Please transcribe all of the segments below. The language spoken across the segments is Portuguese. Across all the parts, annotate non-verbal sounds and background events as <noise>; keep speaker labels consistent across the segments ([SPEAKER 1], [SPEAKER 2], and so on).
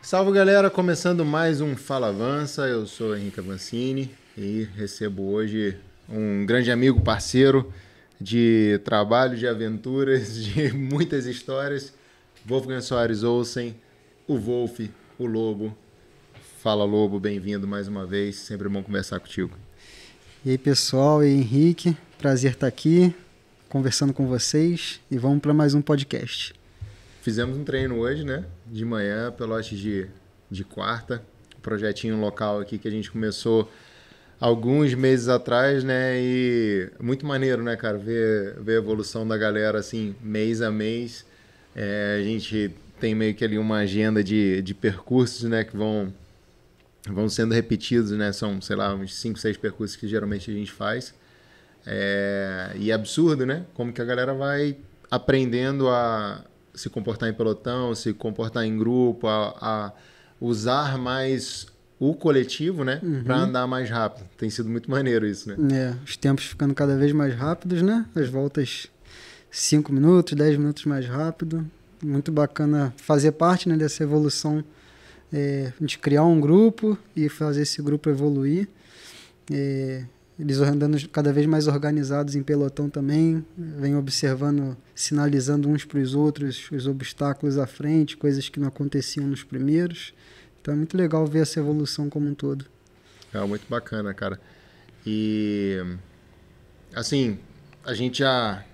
[SPEAKER 1] Salve galera, começando mais um Fala Avança, eu sou Henrique Avancini e recebo hoje um grande amigo, parceiro de trabalho, de aventuras, <laughs> de muitas histórias, Wolfgang Soares Olsen, o Wolf, o Lobo, Fala Lobo, bem-vindo mais uma vez. Sempre bom conversar contigo.
[SPEAKER 2] E aí, pessoal, e aí, Henrique, prazer estar aqui conversando com vocês e vamos para mais um podcast.
[SPEAKER 1] Fizemos um treino hoje, né? De manhã, pelote de, de quarta, um projetinho local aqui que a gente começou alguns meses atrás, né? E muito maneiro, né, cara, ver, ver a evolução da galera assim, mês a mês. É, a gente tem meio que ali uma agenda de, de percursos, né, que vão vão sendo repetidos, né? São, sei lá, uns 5, 6 percursos que geralmente a gente faz. É... E é absurdo, né? Como que a galera vai aprendendo a se comportar em pelotão, se comportar em grupo, a, a usar mais o coletivo, né? Uhum. Para andar mais rápido. Tem sido muito maneiro isso, né?
[SPEAKER 2] É, os tempos ficando cada vez mais rápidos, né? As voltas 5 minutos, 10 minutos mais rápido. Muito bacana fazer parte né, dessa evolução é, a gente criar um grupo e fazer esse grupo evoluir. É, eles andando cada vez mais organizados em pelotão também, vem observando, sinalizando uns para os outros os obstáculos à frente, coisas que não aconteciam nos primeiros. Então é muito legal ver essa evolução como um todo.
[SPEAKER 1] É muito bacana, cara. E assim, a gente já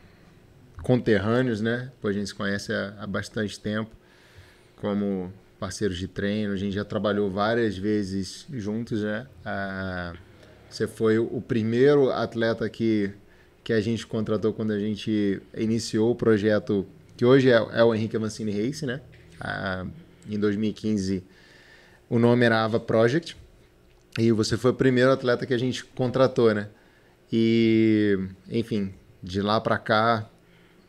[SPEAKER 1] conterrâneos, né? pois a gente se conhece há bastante tempo, como parceiros de treino, a gente já trabalhou várias vezes juntos, né? Ah, você foi o primeiro atleta que, que a gente contratou quando a gente iniciou o projeto, que hoje é, é o Henrique Avancini Race, né? Ah, em 2015, o nome era Ava Project. E você foi o primeiro atleta que a gente contratou, né? E, enfim, de lá para cá,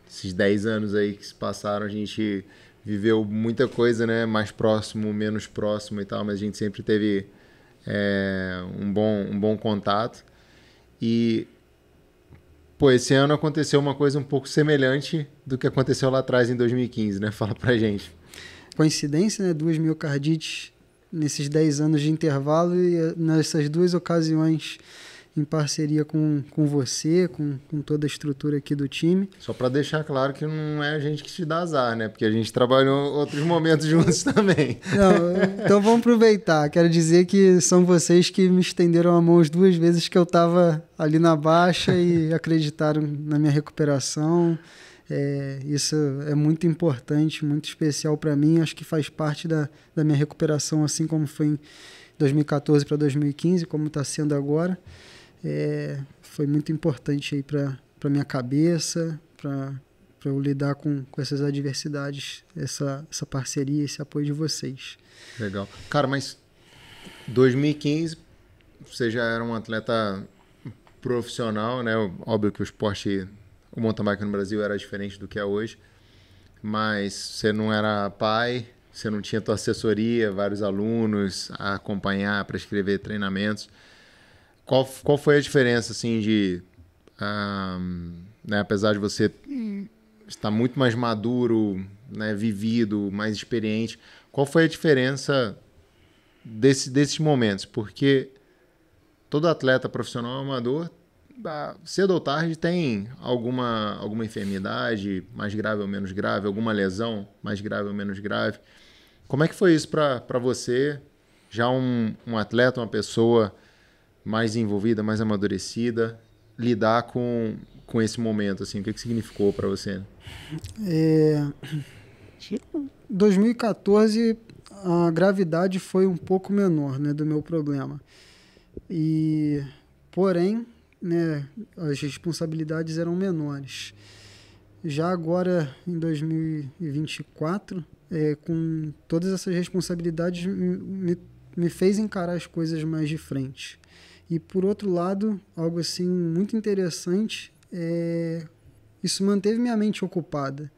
[SPEAKER 1] esses 10 anos aí que se passaram, a gente viveu muita coisa, né? Mais próximo, menos próximo e tal, mas a gente sempre teve é, um, bom, um bom contato. E, pô, esse ano aconteceu uma coisa um pouco semelhante do que aconteceu lá atrás em 2015, né? <laughs> Fala pra gente.
[SPEAKER 2] Coincidência, né? Duas miocardites nesses 10 anos de intervalo e eh, nessas duas ocasiões em parceria com, com você, com, com toda a estrutura aqui do time. Só
[SPEAKER 1] para deixar claro que não é a gente que te dá azar, né? Porque a gente trabalhou outros momentos juntos <laughs> também.
[SPEAKER 2] Não, então vamos aproveitar. Quero dizer que são vocês que me estenderam a mão as duas vezes que eu estava ali na baixa e <laughs> acreditaram na minha recuperação. É, isso é muito importante, muito especial para mim. Acho que faz parte da, da minha recuperação, assim como foi em 2014 para 2015, como está sendo agora é, foi muito importante aí para para minha cabeça, para para eu lidar com, com essas adversidades, essa, essa parceria, esse apoio de vocês.
[SPEAKER 1] Legal. Cara, mas 2015 você já era um atleta profissional, né? Óbvio que o esporte, o mountain bike no Brasil era diferente do que é hoje, mas você não era pai, você não tinha tua assessoria, vários alunos a acompanhar, para escrever treinamentos. Qual, qual foi a diferença, assim, de. Um, ah, né, apesar de você estar muito mais maduro, né, vivido, mais experiente, qual foi a diferença desse, desses momentos? Porque todo atleta profissional é amador, ah, cedo ou tarde, tem alguma, alguma enfermidade, mais grave ou menos grave, alguma lesão, mais grave ou menos grave. Como é que foi isso para você? Já um, um atleta, uma pessoa mais envolvida, mais amadurecida, lidar com, com esse momento? Assim, o que, que significou para você?
[SPEAKER 2] É... 2014 a gravidade foi um pouco menor né, do meu problema. E, porém, né, as responsabilidades eram menores. Já agora, em 2024, é, com todas essas responsabilidades, me, me fez encarar as coisas mais de frente. E por outro lado, algo assim muito interessante é isso manteve minha mente ocupada.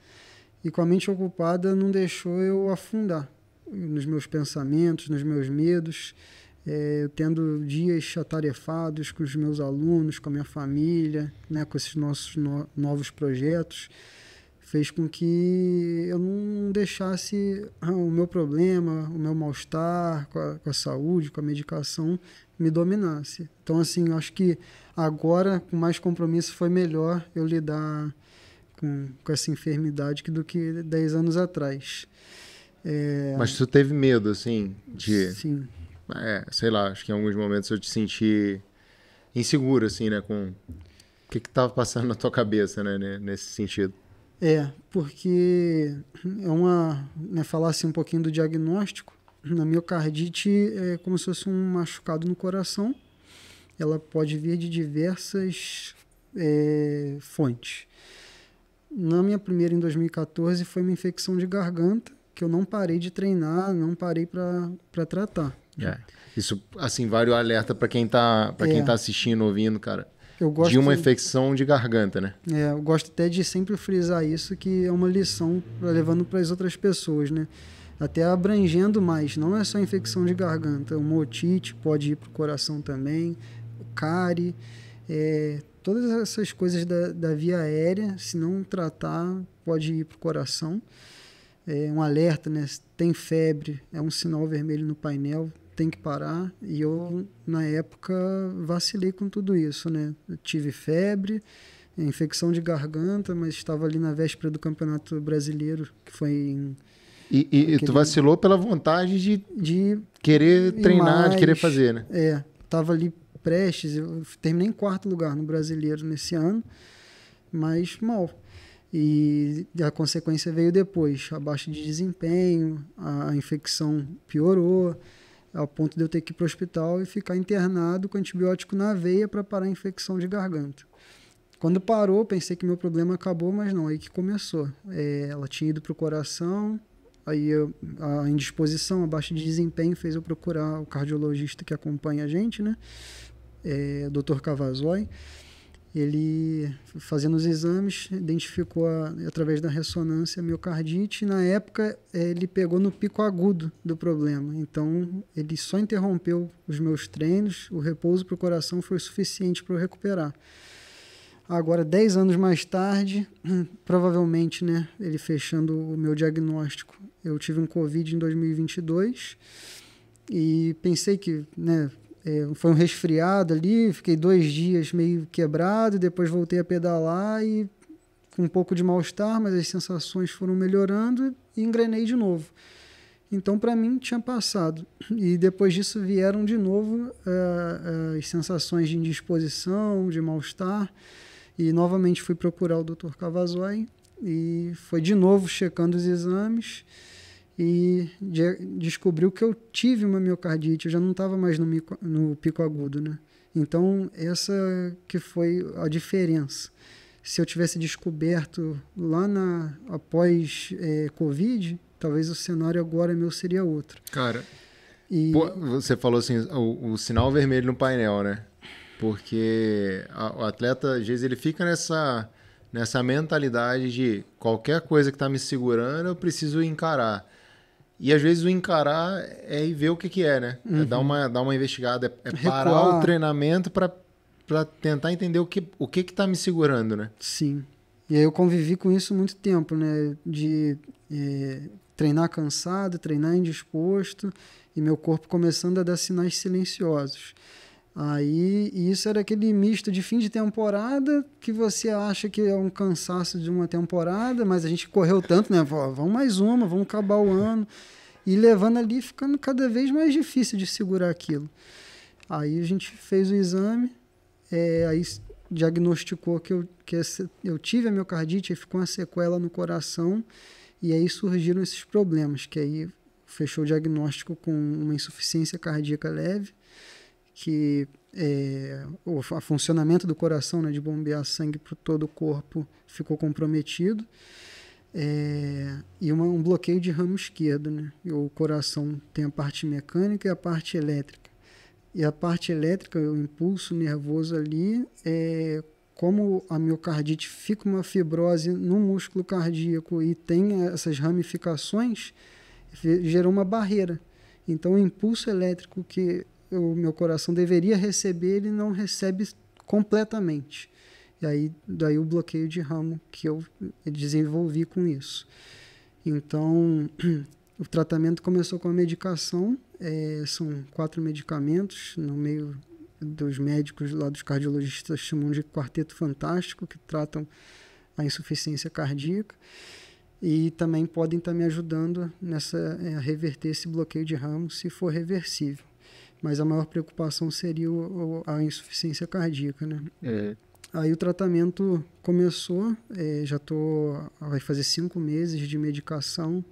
[SPEAKER 2] E com a mente ocupada não deixou eu afundar nos meus pensamentos, nos meus medos, é, tendo dias atarefados com os meus alunos, com a minha família, né, com esses nossos no, novos projetos, fez com que eu não deixasse ah, o meu problema, o meu mal-estar com, com a saúde, com a medicação, me dominasse. Então, assim, eu acho que agora, com mais compromisso, foi melhor eu lidar com, com essa enfermidade do que 10 anos atrás. É... Mas tu
[SPEAKER 1] teve medo, assim, de. Sim. É, sei lá, acho que em alguns momentos eu te senti inseguro, assim, né? Com o que estava passando na tua cabeça, né? Nesse sentido.
[SPEAKER 2] É, porque é uma. Né, falar assim um pouquinho do diagnóstico. Na miocardite é como se fosse um machucado no coração. Ela pode vir de diversas é, fontes. Na minha primeira, em 2014, foi uma infecção de garganta que eu não parei de treinar, não parei para tratar.
[SPEAKER 1] É. Isso, assim, vale o alerta para quem está para é. quem tá assistindo, ouvindo, cara. de uma infecção de garganta, né?
[SPEAKER 2] É, eu gosto até de sempre frisar isso, que é uma lição pra, levando para as outras pessoas, né? até abrangendo mais, não é só infecção de garganta, o motite pode ir para o coração também, cárie, é, todas essas coisas da, da, via aérea, se não tratar, pode ir para o coração. É um alerta, né? Tem febre, é um sinal vermelho no painel, tem que parar. E eu, na época, vacilei com tudo isso, né? Eu tive febre, é, infecção de garganta, mas estava ali na véspera do Campeonato Brasileiro, que foi em
[SPEAKER 1] e, e tu vacilou pela vontade de, de querer treinar, mais, de querer fazer, né?
[SPEAKER 2] É, tava ali prestes, eu terminei em quarto lugar no Brasileiro nesse ano, mas mal. E a consequência veio depois, a baixa de desempenho, a infecção piorou, ao ponto de eu ter que ir para o hospital e ficar internado com antibiótico na veia para parar a infecção de garganta. Quando parou, pensei que meu problema acabou, mas não, aí que começou. É, ela tinha ido para o coração, Aí eu, a indisposição, a baixa de desempenho fez eu procurar o cardiologista que acompanha a gente, né? É, Dr. Cavazoy. Ele, fazendo os exames, identificou a, através da ressonância miocardite. E na época, ele pegou no pico agudo do problema. Então, ele só interrompeu os meus treinos. O repouso para o coração foi suficiente para eu recuperar. Agora, 10 anos mais tarde, <clears throat> provavelmente, né, ele fechando o meu diagnóstico, eu tive um Covid em 2022 e pensei que, né, é, foi um resfriado ali, fiquei dois dias meio quebrado, depois voltei a pedalar e com um pouco de mal-estar, mas as sensações foram melhorando e engrenei de novo. Então, para mim, tinha passado. E depois disso vieram de novo uh, uh, as sensações de indisposição, de mal-estar. E novamente fui procurar o Dr. Cavazzoi e foi de novo checando os exames e de, descobriu que eu tive uma miocardite, eu já não estava mais no, mico, no pico agudo, né? Então, essa que foi a diferença. Se eu tivesse descoberto lá na, após é, Covid, talvez o cenário agora meu seria outro.
[SPEAKER 1] Cara, e... pô, você falou assim, o, o sinal vermelho no painel, né? Porque a, o atleta, às vezes, ele fica nessa nessa mentalidade de qualquer coisa que está me segurando, eu preciso encarar. E às vezes o encarar é ir ver o que, que é, né? Uhum. É dar uhum.
[SPEAKER 2] uma, dar uma investigada, é,
[SPEAKER 1] é parar o treinamento para tentar entender o que o que está me segurando, né?
[SPEAKER 2] Sim. E aí eu convivi com isso muito tempo, né? De é, treinar cansado, treinar indisposto e meu corpo começando a dar sinais silenciosos. Aí isso era aquele misto de fim de temporada que você acha que é um cansaço de uma temporada, mas a gente correu tanto, né? Vamos mais uma, vamos acabar o ano. E levando ali, ficando cada vez mais difícil de segurar aquilo. Aí a gente fez o exame, é, aí diagnosticou que, eu, que eu tive a miocardite e ficou uma sequela no coração. E aí surgiram esses problemas, que aí fechou o diagnóstico com uma insuficiência cardíaca leve que é, o a funcionamento do coração, né, de bombear sangue para todo o corpo, ficou comprometido. É, e uma, um bloqueio de ramo esquerdo. Né? o coração tem a parte mecânica e a parte elétrica. E a parte elétrica, o impulso nervoso ali, é, como a miocardite fica uma fibrose no músculo cardíaco e tem essas ramificações, gerou uma barreira. Então, o impulso elétrico que o meu coração deveria receber, ele não recebe completamente. E aí, daí o bloqueio de ramo que eu desenvolvi com isso. Então, <clears throat> o tratamento começou com a medicação, é, são quatro medicamentos, no meio dos médicos lá dos cardiologistas chamam de quarteto fantástico, que tratam a insuficiência cardíaca e também podem estar me ajudando nessa é, a reverter esse bloqueio de ramo se for reversível mas a maior preocupação seria o, a insuficiência cardíaca, né? É. Aí o tratamento começou, é, já tô vai fazer cinco meses de medicação.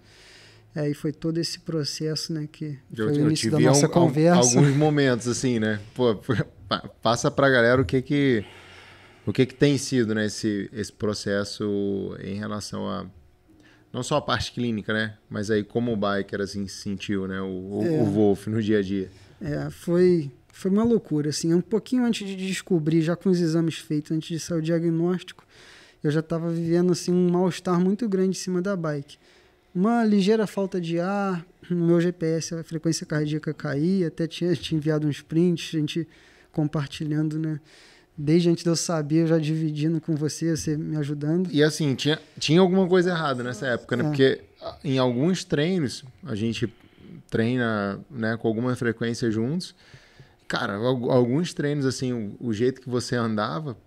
[SPEAKER 2] Aí é, foi todo esse processo, né, que eu, foi o início da nossa um, conversa. Alguns
[SPEAKER 1] momentos assim, né? Pô, passa para galera o que que o que que tem sido, né, esse esse processo em relação a não só a parte clínica, né, mas aí como o biker assim sentiu, né, o, é. o Wolf no dia a dia.
[SPEAKER 2] É, foi, foi uma loucura, assim. Um pouquinho antes de descobrir, já com os exames feitos, antes de sair o diagnóstico, eu já estava vivendo, assim, um mal-estar muito grande em cima da bike. Uma ligeira falta de ar, no meu GPS a frequência cardíaca caía, até tinha te enviado uns prints, a gente compartilhando, né? Desde antes de eu saber, eu já dividindo com você, você me ajudando.
[SPEAKER 1] E assim, tinha, tinha alguma coisa errada nessa época, né? É. Porque ah, em alguns treinos, a gente treina né, com alguma frequência juntos. Cara, alguns treinos, assim, o, jeito que você andava,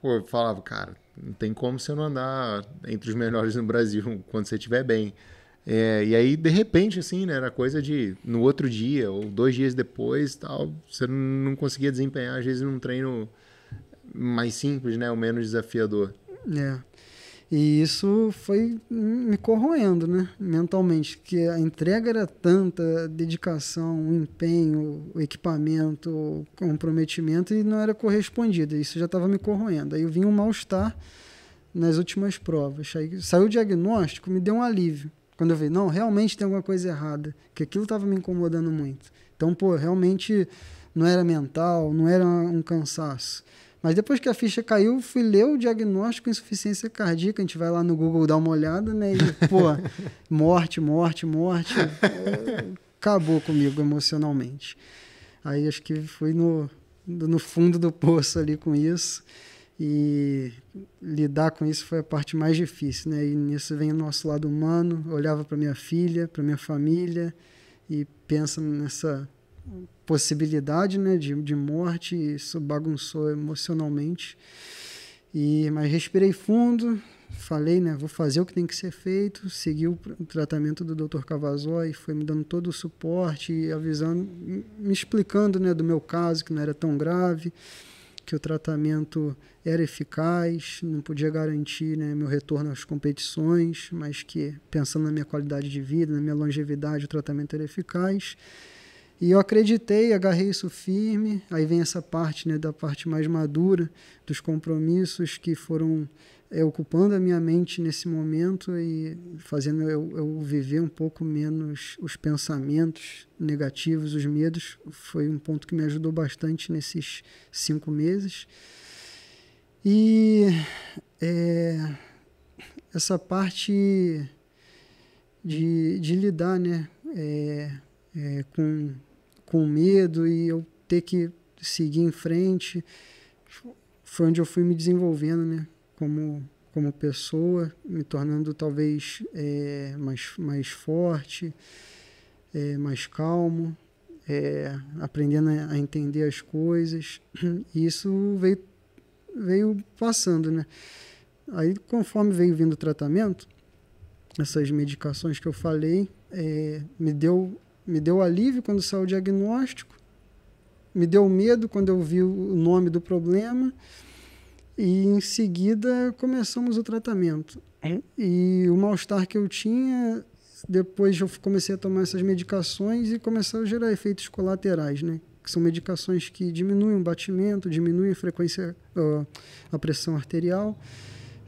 [SPEAKER 1] pô, eu falava, cara, não tem como você não andar entre os melhores no Brasil <laughs> quando você estiver bem. É, e aí, de repente, assim, né, era coisa de no outro dia ou dois dias depois tal, você não conseguia desempenhar, às vezes, num treino mais simples, né, ou menos desafiador.
[SPEAKER 2] É. E isso foi me corroendo, né? Mentalmente, que a entrega era tanta, dedicação, empenho, equipamento, comprometimento e não era correspondida. Isso já estava me corroendo. Aí eu vinha um mal-estar nas últimas provas. Aí saiu o diagnóstico, me deu um alívio. Quando eu vi, não, realmente tem alguma coisa errada, que aquilo estava me incomodando muito. Então, pô, realmente não era mental, não era um cansaço mas depois que a ficha caiu, fui ler o diagnóstico insuficiência cardíaca. A gente vai lá no Google dar uma olhada, né? E, pô, <laughs> morte, morte, morte. Acabou comigo emocionalmente. Aí acho que fui no, no fundo do poço ali com isso. E lidar com isso foi a parte mais difícil, né? E nisso vem o nosso lado humano. Eu olhava para minha filha, para minha família e pensa nessa possibilidade né, de, de morte, isso bagunçou emocionalmente. E, mas respirei fundo, falei, né, vou fazer o que tem que ser feito, segui o tratamento do Dr. Cavazó e foi me dando todo o suporte, avisando, me explicando, né, do meu caso que não era tão grave, que o tratamento era eficaz, não podia garantir, né, meu retorno às competições, mas que pensando na minha qualidade de vida, na minha longevidade, o tratamento era eficaz. E eu acreditei, agarrei isso firme. Aí vem essa parte, né, da parte mais madura, dos compromissos que foram é, ocupando a minha mente nesse momento e fazendo eu, eu, viver um pouco menos os pensamentos negativos, os medos. Foi um ponto que me ajudou bastante nesses cinco meses. E é, essa parte de, de lidar, né? É, é, com, com medo e eu ter que seguir em frente. Foi onde eu fui me desenvolvendo, né? Como, como pessoa, me tornando talvez é, mais, mais forte, é, mais calmo, é, aprendendo a, entender as coisas. E isso veio, veio passando, né? Aí, conforme veio vindo o tratamento, essas medicações que eu falei, é, me deu me deu alívio quando saiu o diagnóstico, me deu medo quando eu vi o nome do problema e em seguida começamos o tratamento. É? E o mal-estar que eu tinha, depois eu comecei a tomar essas medicações e começaram a gerar efeitos colaterais, né? Que são medicações que diminuem o batimento, diminuem a frequência, ah, a pressão arterial.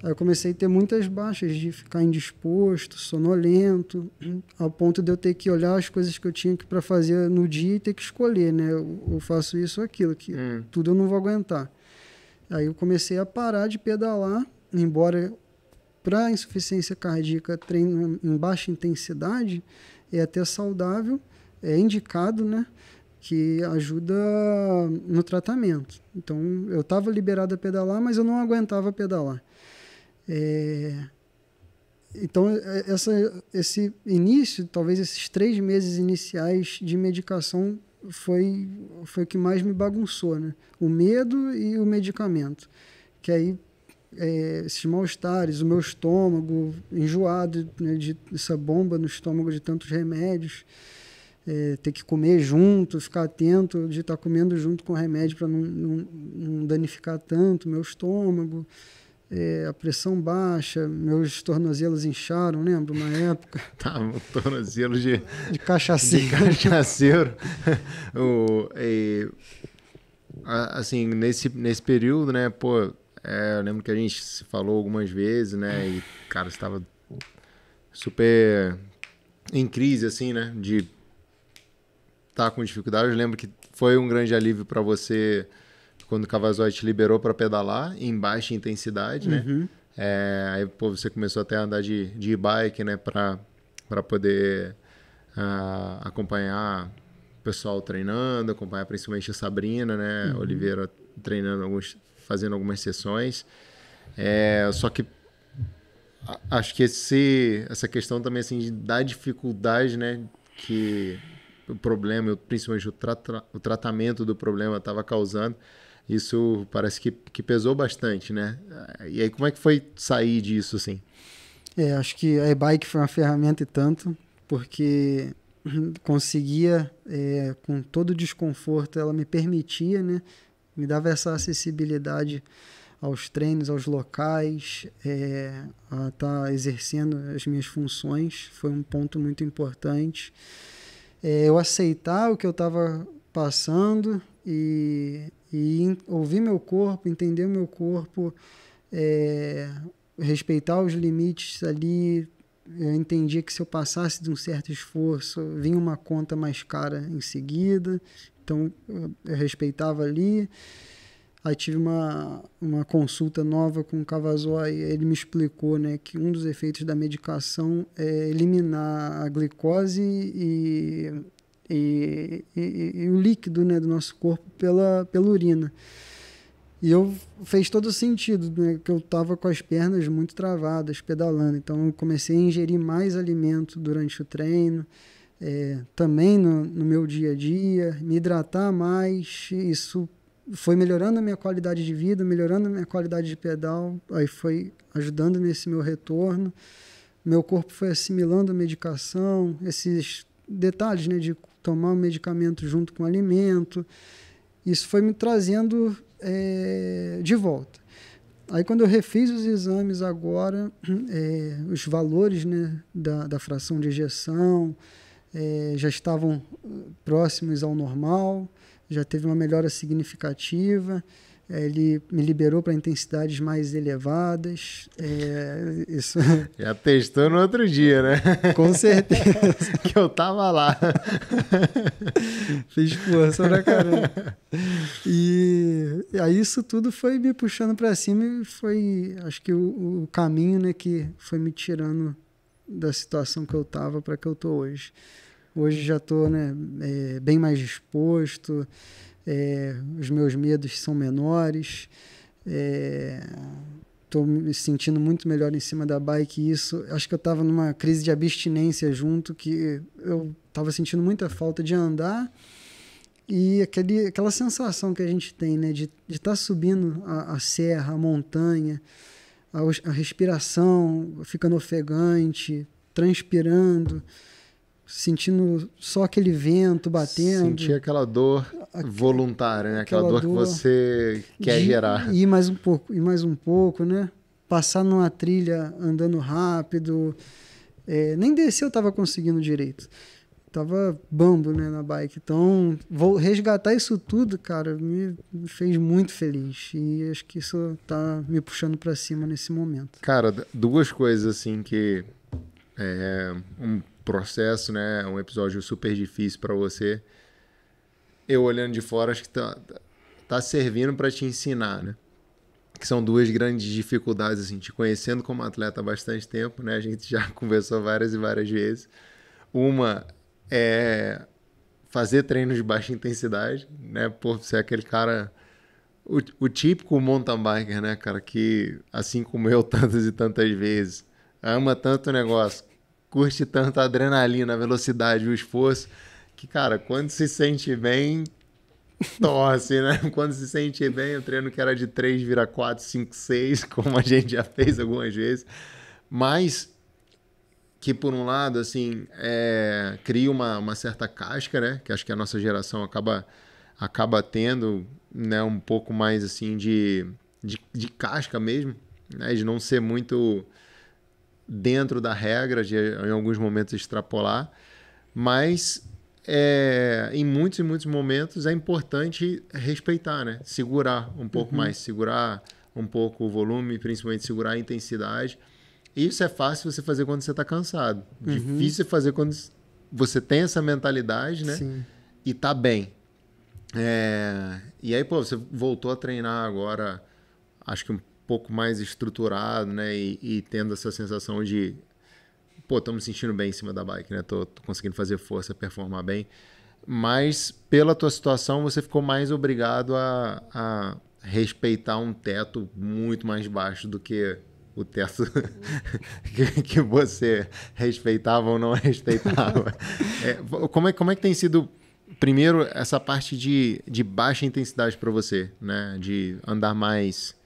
[SPEAKER 2] Aí eu comecei a ter muitas baixas de ficar indisposto, sonolento, ao ponto de eu ter que olhar as coisas que eu tinha para fazer no dia e ter que escolher, né? Eu, eu faço isso ou aquilo, que hum. tudo eu não vou aguentar. Aí eu comecei a parar de pedalar, embora para insuficiência cardíaca treino em baixa intensidade é até saudável, é indicado, né? que ajuda no tratamento. Então, eu estava liberado a pedalar, mas eu não aguentava pedalar. É, então, é, essa, esse início, talvez esses três meses iniciais de medicação foi, foi o que mais me bagunçou, né? O medo e o medicamento. Que aí, é, esses mal-estares, o meu estômago enjoado né, de essa bomba no estômago de tantos remédios, é, ter que comer junto, ficar atento de estar comendo junto com o remédio para não, não, não danificar tanto o meu estômago é, a pressão baixa, meus tornozelos incharam, lembro, na época.
[SPEAKER 1] <laughs> tá, um tornozelo de...
[SPEAKER 2] De cachaceiro. De cachaceiro.
[SPEAKER 1] <laughs> o, assim, nesse, nesse período, né, pô, é, eu lembro que a gente se falou algumas vezes, né, e, cara, estava super em crise, assim, né, de estar tá com dificuldade. Eu lembro que foi um grande alívio para você quando o Cavazoy te liberou para pedalar em baixa intensidade, né? Uhum. É, aí pô, você começou até a andar de, de bike, né? Para poder uh, acompanhar o pessoal treinando, acompanhar principalmente a Sabrina, né? Uhum. Oliveira treinando alguns, fazendo algumas sessões. É, só que acho que esse, essa questão também assim da dificuldade, né? Que o problema, principalmente o, tra o tratamento do problema estava causando isso parece que, que pesou bastante, né? E aí, como é que foi sair disso, assim?
[SPEAKER 2] É, acho que a e-bike foi uma ferramenta e tanto, porque conseguia, é, com todo o desconforto, ela me permitia, né? Me dava essa acessibilidade aos treinos, aos locais, é, a estar tá exercendo as minhas funções. Foi um ponto muito importante. É, eu aceitar o que eu estava passando e e ouvir meu corpo, entender o meu corpo, é, respeitar os limites ali. Eu entendia que se eu passasse de um certo esforço, vinha uma conta mais cara em seguida, então eu respeitava ali. Aí tive uma, uma consulta nova com o Cavazói, ele me explicou né, que um dos efeitos da medicação é eliminar a glicose e e, e, e o líquido né, do nosso corpo pela, pela urina. E eu fez todo sentido, né, que eu estava com as pernas muito travadas, pedalando. Então eu comecei a ingerir mais alimento durante o treino, é, também no, no, meu dia a dia, me hidratar mais. Isso foi melhorando a minha qualidade de vida, melhorando a minha qualidade de pedal, aí foi ajudando nesse meu retorno. Meu corpo foi assimilando a medicação, esses detalhes né, de tomar o medicamento junto com o alimento. Isso foi me trazendo é, de volta. Aí, quando eu refiz os exames agora, é, <clears throat> os valores né, da, da fração de ejeção é, já estavam próximos ao normal, já teve uma melhora significativa. É, ele me liberou para intensidades mais elevadas. É, isso. <laughs>
[SPEAKER 1] Já testou no outro dia, né? <laughs> Com certeza.
[SPEAKER 2] <laughs> que eu tava lá. Fiz força pra caramba. E aí isso tudo foi me puxando para cima e foi, acho que o, o, caminho né, que foi me tirando da situação que eu tava para que eu tô hoje. Hoje já tô né, é, bem mais disposto, é, os meus medos são menores, estou é, me sentindo muito melhor em cima da bike. Isso, acho que eu estava numa crise de abstinência junto, que eu estava sentindo muita falta de andar e aquele, aquela sensação que a gente tem, né, de estar tá subindo a, a, serra, a montanha, a, a respiração ficando ofegante, transpirando sentindo só aquele vento batendo. Sentir
[SPEAKER 1] aquela dor voluntária, né? aquela, aquela dor, dor, que você quer gerar.
[SPEAKER 2] E mais um pouco, e mais um pouco, né? Passar numa trilha andando rápido. É, nem descer eu tava conseguindo direito. Tava bambo, né, na bike. Então, vou resgatar isso tudo, cara, me fez muito feliz. E acho que isso tá me puxando para cima nesse momento.
[SPEAKER 1] Cara, duas coisas, assim, que... É, um processo, né? É um episódio super difícil para você. Eu olhando de fora, acho que tá, tá servindo para te ensinar, né? Que são duas grandes dificuldades, assim, te conhecendo como atleta há bastante tempo, né? A gente já <laughs> conversou várias e várias vezes. Uma é fazer treinos de baixa intensidade, né? Por ser é aquele cara. O, o, típico mountain biker, né, cara? Que, assim como eu <laughs> tantas e tantas vezes, ama tanto o negócio curte tanto a adrenalina, a velocidade o esforço, que, cara, quando se sente bem, torce, né? <laughs> Quando se sente bem, o treino que era de 3 vira 4, 5, 6, como a gente já fez algumas vezes. Mas que, por um lado, assim, é, cria uma, uma certa casca, né? Que acho que a nossa geração acaba, acaba tendo, né? Um pouco mais, assim, de, de, de casca mesmo, né? De não ser muito dentro da regra, de em alguns momentos extrapolar, mas é, em muitos e muitos momentos é importante respeitar, né? Segurar um pouco uhum. mais, segurar um pouco o volume, principalmente segurar a intensidade. Isso é fácil você fazer quando você está cansado. Uhum. Difícil é fazer quando você tem essa mentalidade, né? Sim. E tá bem. É... E aí, pô, você voltou a treinar agora, acho que um pouco mais estruturado, né? E, e tendo essa sensação de, pô, estamos sentindo bem em cima da bike, né? Tô, tô, conseguindo fazer força, performar bem. Mas pela tua situação, você ficou mais obrigado a, a respeitar um teto muito mais baixo do que o teto <laughs> que, que você respeitava ou não respeitava. <laughs> É, como, é, como é que tem sido primeiro essa parte de, de baixa intensidade para você, né? De andar mais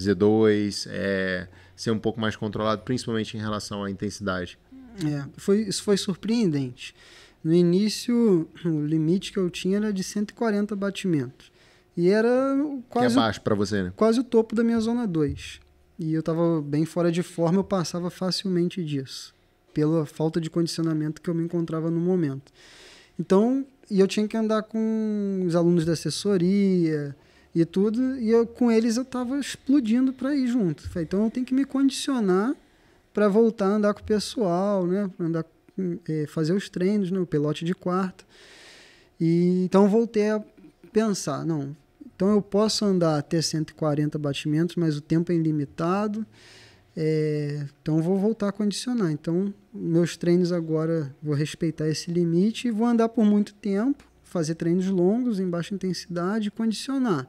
[SPEAKER 1] Z2, é, ser um pouco mais controlado, principalmente em relação à intensidade?
[SPEAKER 2] É, foi, isso foi surpreendente. No início, o limite que eu tinha era de 140 batimentos. E era quase. Que é baixo para você, né? Quase o topo da minha zona 2. E eu estava bem fora de forma, eu passava facilmente disso, pela falta de condicionamento que eu me encontrava no momento. Então, e eu tinha que andar com os alunos da assessoria, e tudo, e eu, com eles eu tava explodindo para ir junto. Falei, então eu tenho que me condicionar para voltar a andar com o pessoal, né? Andar, é, fazer os treinos, né? o pelote de quarto E, então voltei a pensar, não, então eu posso andar até 140 batimentos, mas o tempo é ilimitado, é, então vou voltar a condicionar. Então meus treinos agora, vou respeitar esse limite e vou andar por muito tempo, fazer treinos longos, em baixa intensidade e condicionar.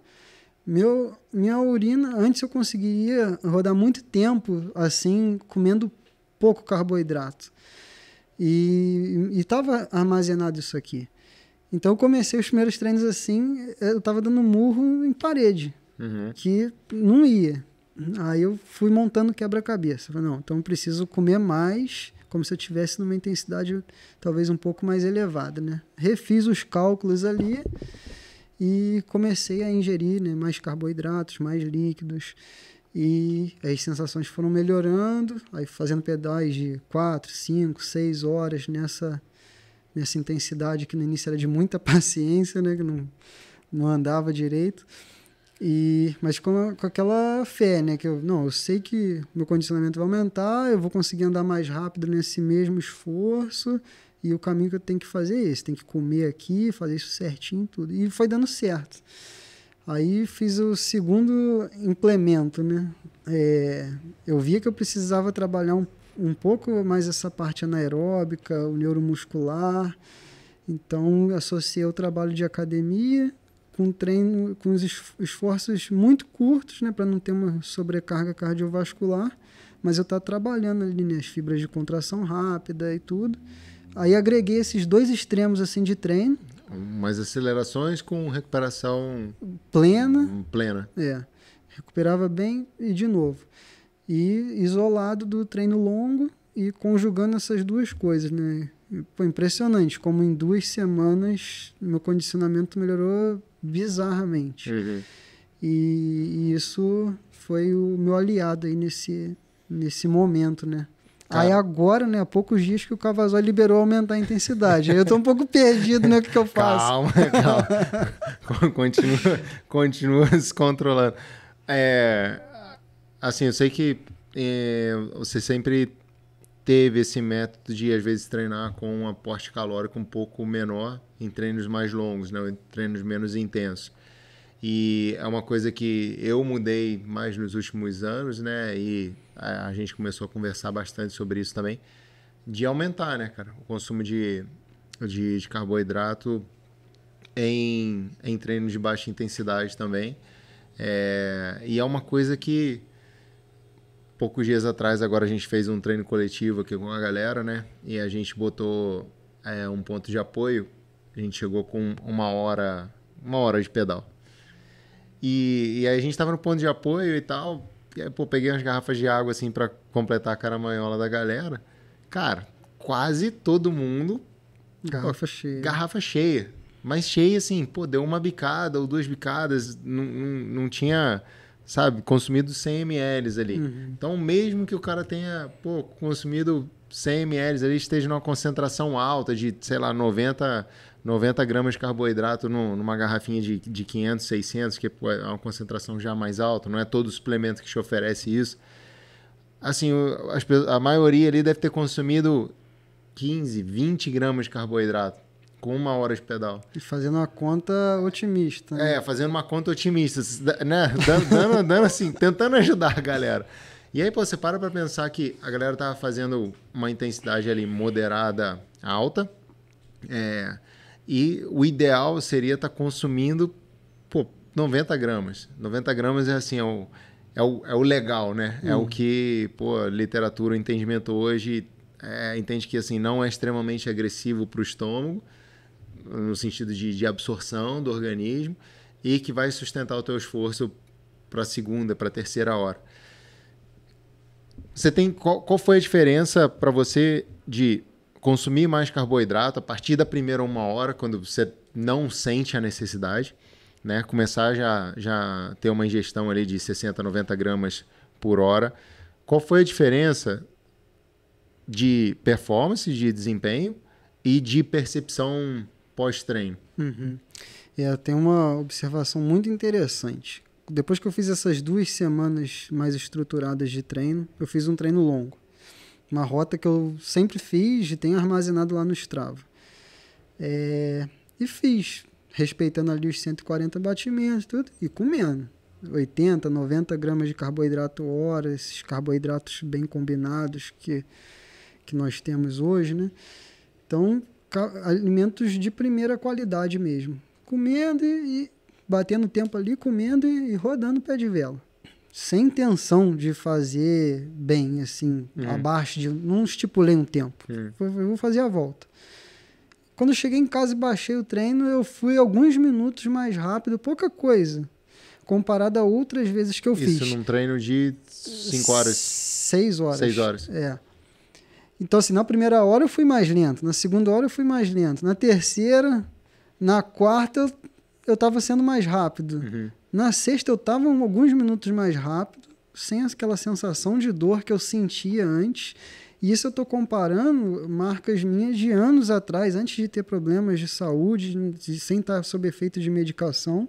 [SPEAKER 2] Meu, minha urina, antes eu conseguiria rodar muito tempo assim, comendo pouco carboidrato. E estava armazenado isso aqui. Então eu comecei os primeiros treinos assim, eu estava dando murro em parede, uhum. que não ia. Aí eu fui montando quebra-cabeça. não, então eu preciso comer mais como se eu tivesse numa intensidade talvez um pouco mais elevada, né? Refiz os cálculos ali e comecei a ingerir né, mais carboidratos, mais líquidos e as sensações foram melhorando, aí fazendo pedais de 4, 5, 6 horas nessa nessa intensidade que no início era de muita <laughs> paciência, né, que não, não andava direito. E, mas com, com aquela fé, né? Que eu, não, eu sei que meu condicionamento vai aumentar, eu vou conseguir andar mais rápido nesse mesmo esforço e o caminho que eu tenho que fazer é esse, tem que comer aqui, fazer isso certinho, tudo. E foi dando certo. Aí fiz o segundo implemento, né? É, eu via que eu precisava trabalhar um, um pouco mais essa parte anaeróbica, o neuromuscular. Então, associei o trabalho de academia com treino, com os esforços muito curtos, né, para não ter uma sobrecarga cardiovascular, mas eu estava trabalhando ali nas né, as fibras de contração rápida e tudo. Aí agreguei esses dois extremos assim de treino.
[SPEAKER 1] Umas acelerações com recuperação plena. Plena.
[SPEAKER 2] É. Recuperava bem e de novo. E isolado do treino longo e conjugando essas duas coisas, né? foi impressionante como em duas semanas meu condicionamento melhorou bizarramente. Uhum. E, e, isso foi o meu aliado aí nesse, nesse momento, né? Cara. Aí agora, né, há poucos dias que o Cavazói liberou aumentar a intensidade. Aí eu tô um pouco perdido, né, o que, que eu faço. Calma, <laughs>
[SPEAKER 1] calma. continua, continua se controlando. É, assim, eu sei que é, você sempre teve esse método de às vezes treinar com um aporte calórico um pouco menor em treinos mais longos, não né, em treinos menos intensos. E é uma coisa que eu mudei mais nos últimos anos, né? E a, a gente começou a conversar bastante sobre isso também, de aumentar, né, cara, o consumo de, de, de carboidrato em, em treinos de baixa intensidade também. É, e é uma coisa que poucos dias atrás, agora a gente fez um treino coletivo aqui com a galera, né? E a gente botou é, um ponto de apoio. A gente chegou com uma hora, uma hora de pedal. E, e aí a gente tava no ponto de apoio e tal. E aí, pô, peguei umas garrafas de água assim para completar a caramanhola da galera. Cara, quase todo mundo. Garrafa pô, cheia. Garrafa cheia. Mas cheia, assim, pô, deu uma bicada ou duas bicadas. Não, não, não tinha sabe, consumido 100 ml ali. Uhum. Então, mesmo que o cara tenha pô, consumido 100 ml ali, esteja numa concentração alta de, sei lá, 90, 90 gramas de carboidrato no, numa garrafinha de, de 500, 600, que é uma concentração já mais alta, não é todo suplemento que te oferece isso. Assim, a maioria ali deve ter consumido 15, 20 gramas de carboidrato com uma hora de pedal. E fazendo uma conta otimista. Né? É, fazendo uma conta otimista, né? Dando, dando, <laughs> dando assim, tentando ajudar a galera. E aí, pô, você para pra pensar que a galera tava fazendo uma intensidade ali moderada alta. É, e o ideal seria estar tá consumindo pô, 90 gramas. 90 gramas é assim, é o, é o, é o legal, né? Uhum. É o hum. que, pô, literatura, o entendimento hoje é, entende que assim não é extremamente agressivo pro estômago no sentido de, de absorção do organismo e que vai sustentar o teu esforço para a segunda, para a terceira hora. Você tem qual, qual foi a diferença para você de consumir mais carboidrato a partir da primeira uma hora, quando você não sente a necessidade, né? Começar já já ter uma ingestão ali de 60, 90 gramas por hora. Qual foi a diferença de performance, de desempenho e de percepção pós-treino.
[SPEAKER 2] Uhum. É, tem uma observação muito interessante. Depois que eu fiz essas duas semanas mais estruturadas de treino, eu fiz um treino longo. Uma rota que eu sempre fiz e tenho armazenado lá no Strava. É, e fiz, respeitando ali os 140 batimentos tudo, e comendo. 80, 90 gramas de carboidrato hora, esses carboidratos bem combinados que, que nós temos hoje, né? Então, alimentos de primeira qualidade mesmo. Comendo e, e batendo tempo ali, comendo e, e, rodando pé de vela. Sem intenção de fazer bem, assim, hum. abaixo de. Não estipulei um tempo. Hum. Eu, vou fazer a volta. Quando eu cheguei em casa e baixei o treino, eu fui alguns minutos mais rápido, pouca coisa, comparado a outras vezes que eu Isso fiz.
[SPEAKER 1] Isso num treino de 5 horas?
[SPEAKER 2] 6 horas. 6 horas. É. Então, assim, na primeira hora eu fui mais lento, na segunda hora eu fui mais lento, na terceira, na quarta eu estava sendo mais rápido. Uhum. Na sexta eu estava alguns minutos mais rápido, sem aquela sensação de dor que eu sentia antes. E isso eu estou comparando marcas minhas de anos atrás, antes de ter problemas de saúde, de, sem estar tá sob efeito de medicação,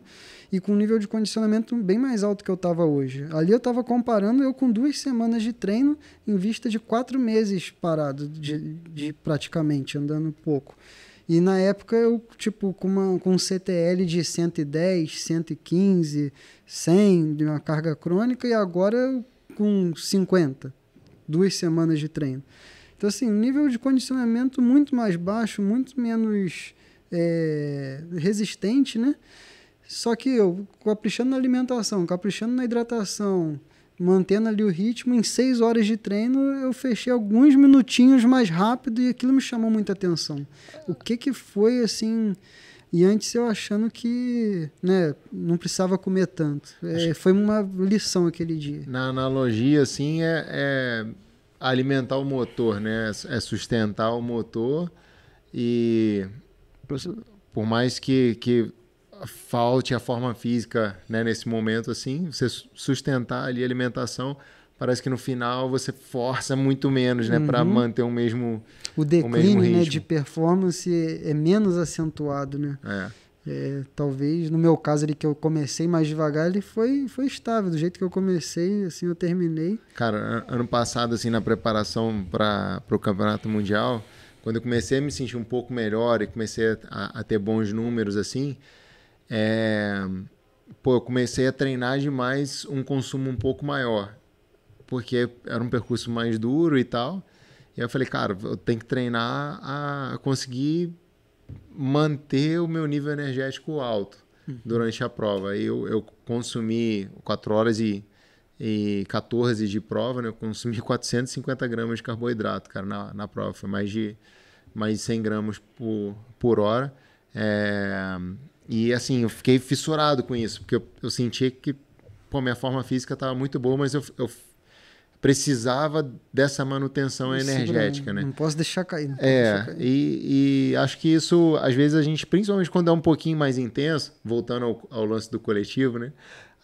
[SPEAKER 2] e com um nível de condicionamento bem mais alto que eu estava hoje. Ali eu estava comparando eu com duas semanas de treino em vista de quatro meses parado, de, de praticamente, andando pouco. E na época eu, tipo, com, uma, com um CTL de 110, 115, 100, de uma carga crônica, e agora com 50 duas semanas de treino. Então, assim, nível de condicionamento muito mais baixo, muito menos é, resistente, né? Só que eu caprichando na alimentação, caprichando na hidratação, mantendo ali o ritmo, em seis horas de treino eu fechei alguns minutinhos mais rápido e aquilo me chamou muita atenção. O que que foi, assim e antes eu achando que né, não precisava comer tanto. É, foi uma lição aquele dia.
[SPEAKER 1] Na analogia, assim, é, é alimentar o motor, né? É sustentar o motor e por mais que, que falte a forma física né, nesse momento, assim, você sustentar ali a alimentação parece que no final você força muito menos, né, uhum. para manter o mesmo o declínio o mesmo né, de
[SPEAKER 2] performance é menos acentuado, né? É. é. talvez no meu caso ali que eu comecei mais devagar ele foi foi estável do jeito que eu comecei assim eu terminei
[SPEAKER 1] cara ano passado assim na preparação para o campeonato mundial quando eu comecei a me sentir um pouco melhor e comecei a, a ter bons números assim é, pô, eu comecei a treinar demais um consumo um pouco maior porque era um percurso mais duro e tal. E eu falei, cara, eu tenho que treinar a conseguir manter o meu nível energético alto uhum. durante a prova. Aí eu, eu consumi 4 horas e, e 14 de prova, né? Eu consumi 450 <laughs> gramas de carboidrato, cara, na, na prova. Foi mais de, mais de 100 gramas por, por hora. É, e assim, eu fiquei fissurado com isso, porque eu, eu sentia que pô, minha forma física estava muito boa, mas eu, eu precisava dessa manutenção energética, não, né? né? Não
[SPEAKER 2] posso deixar cair. é, deixar cair.
[SPEAKER 1] E, e, acho que isso, às vezes, a gente, principalmente quando é um pouquinho mais intenso, voltando ao, ao lance do coletivo, né?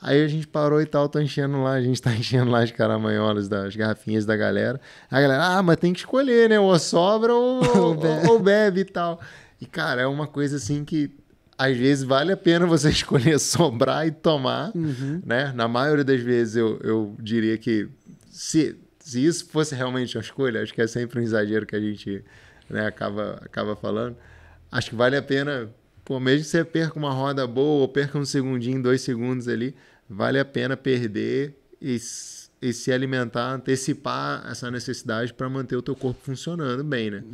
[SPEAKER 1] Aí a gente parou e tal, tá enchendo lá, a gente tá <laughs> enchendo lá as caramanholas das garrafinhas da galera. A galera, ah, mas tem que escolher, né? Ou sobra <laughs> ou, ou, bebe. ou bebe e tal. E, cara, é uma coisa assim que às vezes vale a pena <laughs> você escolher sobrar e tomar, uhum. né? Na maioria das vezes eu, eu diria que se, se isso fosse realmente uma escolha, acho que é sempre um exagero que a gente né, acaba, acaba falando, acho que vale a pena, pô, mesmo que você perca uma roda boa ou perca um segundinho, dois segundos ali, vale a pena perder e, e se alimentar, antecipar essa necessidade para manter o teu corpo funcionando bem, né?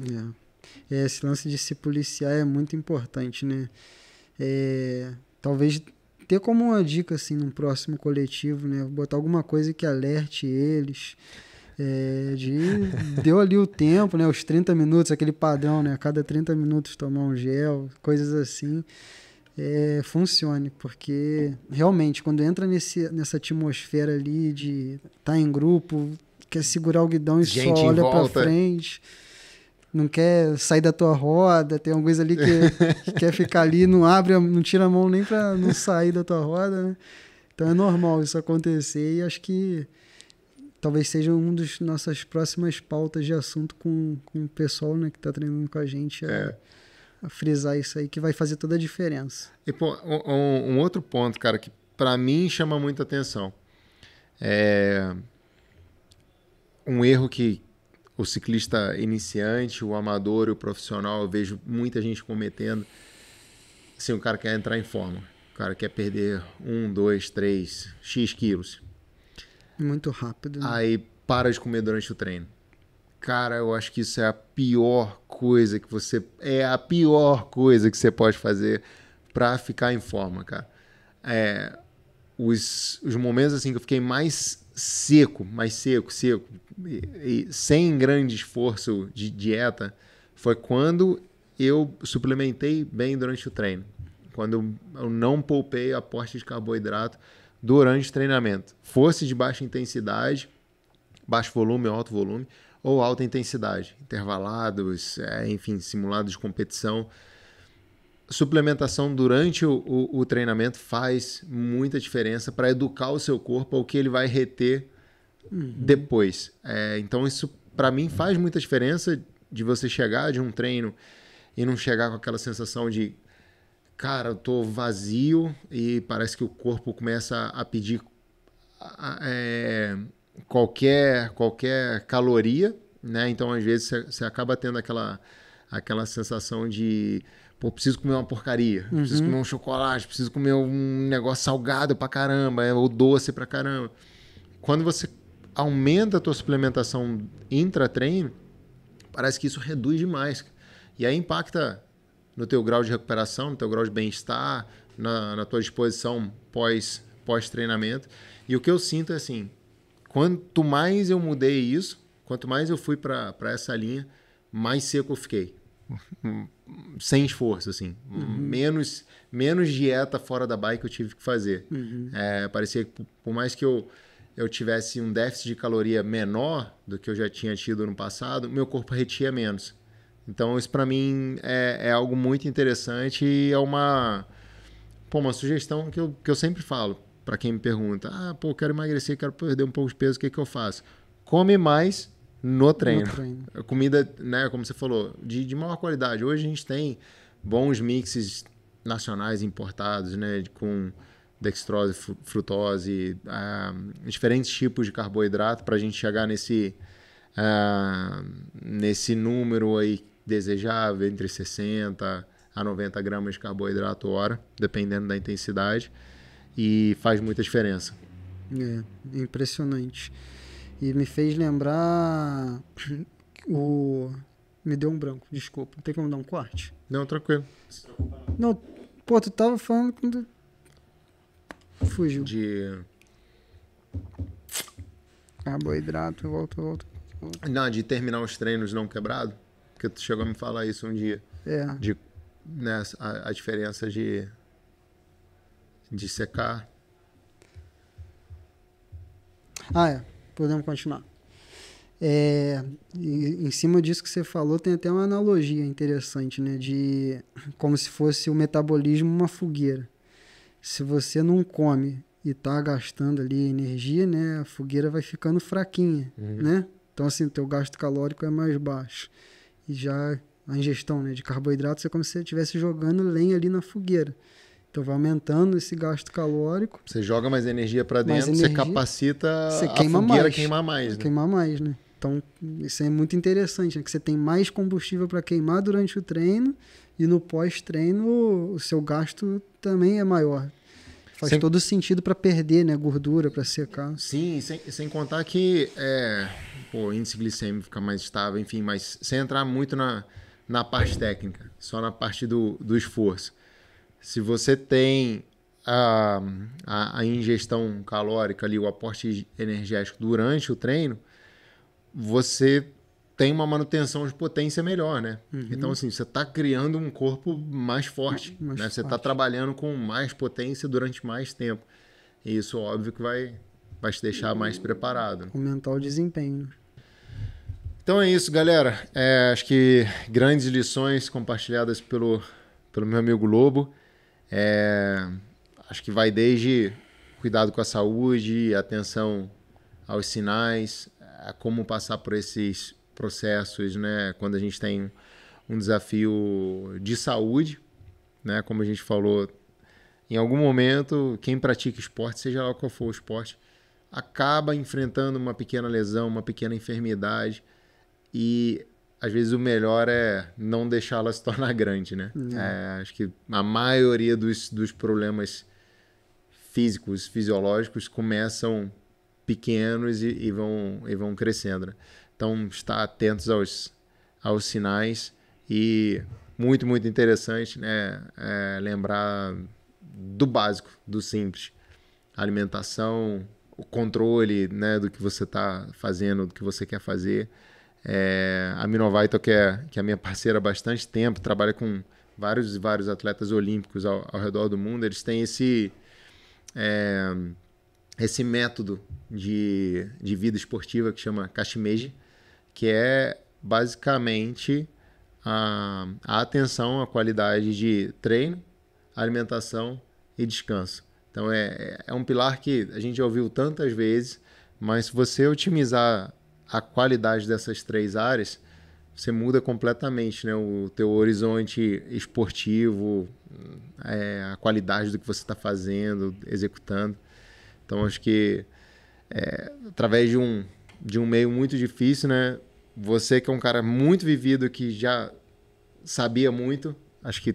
[SPEAKER 2] É. é. Esse lance de se policiar é muito importante, né? É, talvez ter como uma dica assim num próximo coletivo, né? Botar alguma coisa que alerte eles. É, de, deu ali o tempo, né? Os 30 minutos, aquele padrão, né? A cada 30 minutos tomar um gel, coisas assim. É, funcione, porque realmente quando entra nesse, nessa atmosfera ali de estar tá em grupo, quer segurar o guidão e Gente só olha para frente não quer sair da tua roda, tem alguns ali que, que quer ficar ali, não abre, não tira a mão nem para não sair da tua roda, né? Então é normal isso acontecer e acho que talvez seja uma das nossas próximas pautas de assunto com, com o pessoal né, que está treinando com a gente. A, é. a, frisar isso aí que vai fazer toda a diferença.
[SPEAKER 1] E pô, um, um outro ponto, cara, que para mim chama muita atenção. É um erro que, o ciclista iniciante, o amador e o profissional, eu vejo muita gente cometendo. Assim, o cara quer entrar em forma, o cara quer perder um, dois, três, x quilos.
[SPEAKER 2] Muito rápido. Né?
[SPEAKER 1] Aí para de comer durante o treino. Cara, eu acho que isso é a pior coisa que você é a pior coisa que você pode fazer para ficar em forma, cara. É, os, os momentos assim que eu fiquei mais seco, mais seco, seco, e, e sem grande esforço de dieta, foi quando eu suplementei bem durante o treino. Quando eu não poupei a aporte de carboidrato durante o treinamento. Fosse de baixa intensidade, baixo volume alto volume, ou alta intensidade, intervalados, é, enfim, simulados de competição suplementação durante o, o, o treinamento faz muita diferença para educar o seu corpo ao que ele vai reter uhum. depois. É, então, isso para mim faz muita diferença de você chegar de um treino e não chegar com aquela sensação de cara, eu tô vazio e parece que o corpo começa a pedir é, qualquer qualquer caloria, né? Então às vezes você acaba tendo aquela aquela sensação de Pô, preciso comer uma porcaria, uhum. preciso comer um chocolate, preciso comer um negócio salgado pra caramba, é, ou doce pra caramba. Quando você aumenta a tua suplementação intra-treino, parece que isso reduz demais. E aí impacta no teu grau de recuperação, no teu grau de bem-estar, na, na, tua disposição pós, pós-treinamento. E o que eu sinto é assim, quanto mais eu mudei isso, quanto mais eu fui para essa linha, mais seco eu fiquei. <laughs> sem esforço, assim. Uhum. Menos, menos dieta fora da bike eu tive que fazer. Uhum. É, parecia que, por mais que eu, eu tivesse um déficit de caloria menor do que eu já tinha tido no passado, meu corpo retia menos. Então, isso para mim é, é, algo muito interessante e é uma, pô, uma sugestão que eu, que eu sempre falo para quem me pergunta: ah, pô, quero emagrecer, quero perder um pouco de peso, o que, que eu faço? Come mais no treino. No treino. Comida, né, como você falou, de, de maior qualidade. Hoje a gente tem bons mixes nacionais importados, né, com dextrose, frutose, uh, diferentes tipos de carboidrato para a gente chegar nesse, uh, nesse número aí desejável, entre 60 a 90 gramas de carboidrato hora, dependendo da intensidade, e faz muita diferença.
[SPEAKER 2] É, impressionante. E me fez lembrar o. Me deu um branco, desculpa. Tem como dar um corte? Não, tranquilo. Não, pô, tu tava falando quando. Fugiu. De.
[SPEAKER 1] Carboidrato, volta, volto volto Não, de terminar os treinos não quebrado. Porque tu chegou a me falar isso um dia. É. De né, a, a, diferença de, de secar.
[SPEAKER 2] Ah, é. Podemos continuar. É, em cima disso que você falou, tem até uma analogia interessante, né? De como se fosse o metabolismo uma fogueira. Se você não come e está gastando ali energia, né? A fogueira vai ficando fraquinha, uhum. né? Então, assim, o teu gasto calórico é mais baixo. E já a ingestão né, de carboidratos é como se você estivesse jogando lenha ali na fogueira. Então vai aumentando esse gasto calórico.
[SPEAKER 1] Você joga mais energia para dentro, energia, você capacita você queima a fogueira mais, queimar mais. Né? Queimar
[SPEAKER 2] mais, né? Então isso é muito interessante, né? que você tem mais combustível para queimar durante o treino e no pós-treino o seu gasto também é maior. Faz sem... todo sentido para perder né? gordura, para secar. Sim, sem, sem contar
[SPEAKER 1] que é, pô, o índice glicêmico fica mais estável, enfim, mas sem entrar muito na, na parte técnica, só na parte do, do esforço se você tem a, a, a ingestão calórica ali, o aporte energético durante o treino, você tem uma manutenção de potência melhor, né? Uhum. Então, assim, você está criando um corpo mais forte, mais né? Você está trabalhando com mais potência durante mais tempo. E isso, óbvio, que vai, vai te deixar mais preparado. Aumentar o
[SPEAKER 2] desempenho. Né?
[SPEAKER 1] Então é isso, galera. É, acho que grandes lições compartilhadas pelo, pelo meu amigo Lobo. É, acho que vai desde cuidado com a saúde, atenção aos sinais, a como passar por esses processos, né? Quando a gente tem um desafio de saúde, né? Como a gente falou, em algum momento, quem pratica esporte, seja lá qual for o esporte, acaba enfrentando uma pequena lesão, uma pequena enfermidade e às vezes o melhor é não deixá-la se tornar <laughs> grande, né? Uhum. É, acho que a maioria dos, dos problemas físicos, fisiológicos, começam pequenos e, e, vão, e vão crescendo. Né? Então, estar atentos aos, aos sinais e muito, muito interessante né? É lembrar do básico, do simples. Alimentação, o controle né? do que você está fazendo, do que você quer fazer é, a Minovaito, que é, que é minha parceira há bastante tempo, trabalha com vários e vários atletas olímpicos ao, ao, redor do mundo. Eles têm esse, é, esse método de, de vida esportiva que chama Kashimeji, que é basicamente a, a atenção à qualidade de treino, alimentação e descanso. Então é, é, é um pilar que a gente já ouviu tantas vezes, mas se você otimizar a qualidade dessas três áreas, você muda completamente né? o teu horizonte esportivo, é, a qualidade do que você está fazendo, executando. Então, acho que é, através de um, de um meio muito difícil, né? você que é um cara muito vivido, que já sabia muito, acho que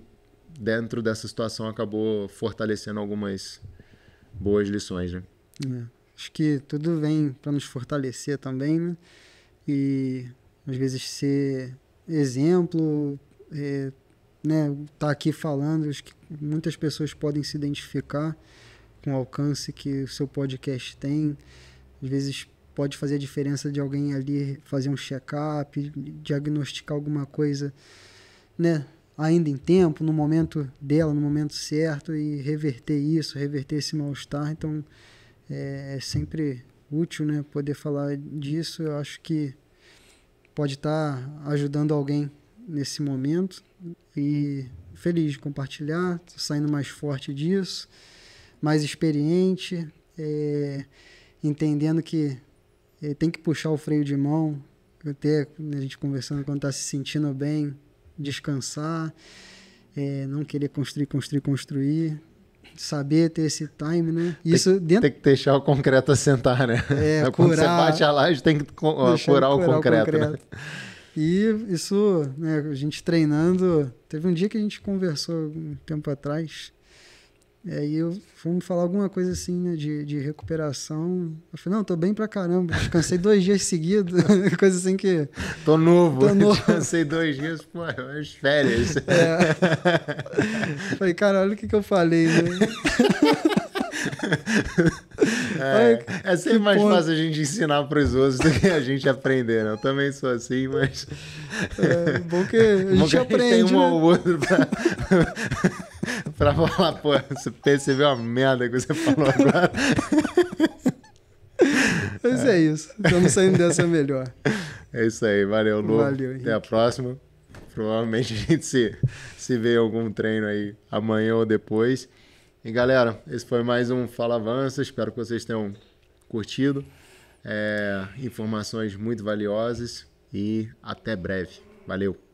[SPEAKER 1] dentro dessa situação acabou fortalecendo algumas boas lições. Né?
[SPEAKER 2] É. Acho que tudo vem para nos fortalecer também, né? E às vezes ser exemplo, é, né? Tá aqui falando, acho que muitas pessoas podem se identificar com o alcance que o seu podcast tem. Às vezes pode fazer a diferença de alguém ali fazer um check-up, diagnosticar alguma coisa, né? Ainda em tempo, no momento dela, no momento certo, e reverter isso, reverter esse mal-estar. Então, é, é sempre útil, né? Poder falar disso, eu acho que pode estar tá ajudando alguém nesse momento e feliz de compartilhar, tô saindo mais forte disso, mais experiente, é, entendendo que é, tem que puxar o freio de mão, até a gente conversando quando está se sentindo bem, descansar, é, não querer construir, construir, construir, saber ter esse time, né? Isso
[SPEAKER 1] tem, dentro... tem que deixar o concreto assentar, né? É, <laughs> Quando curar, você bate a laje, tem que curar, curar, o concreto. O né? concreto.
[SPEAKER 2] Né? E isso, né, a gente treinando. Teve um dia que a gente conversou um tempo atrás e aí eu fui me falar alguma coisa assim, né, de, de recuperação. Eu falei, não, tô bem pra caramba. Descansei <laughs> dois dias seguidos. <laughs> coisa assim que. Tô novo. Tô <laughs> novo. Descansei
[SPEAKER 1] dois dias, pô, as férias. É. falei,
[SPEAKER 2] cara, olha o que, que eu falei, né?
[SPEAKER 1] É, é sempre mais ponto. fácil a gente ensinar para os outros do que a gente aprender. Né? Eu também sou assim, mas. É, bom que a gente bom que A gente tem né? um ou outro pra pra falar, pô, você percebeu a merda que você falou agora.
[SPEAKER 2] Mas é, é isso. Estamos saindo dessa melhor.
[SPEAKER 1] É isso aí. Valeu, Lu. Valeu, Até a próxima. Provavelmente a gente se, se vê em algum treino aí amanhã ou depois. E galera, esse foi mais um Fala Avança. Espero que vocês tenham curtido. É, informações muito valiosas e até breve. Valeu!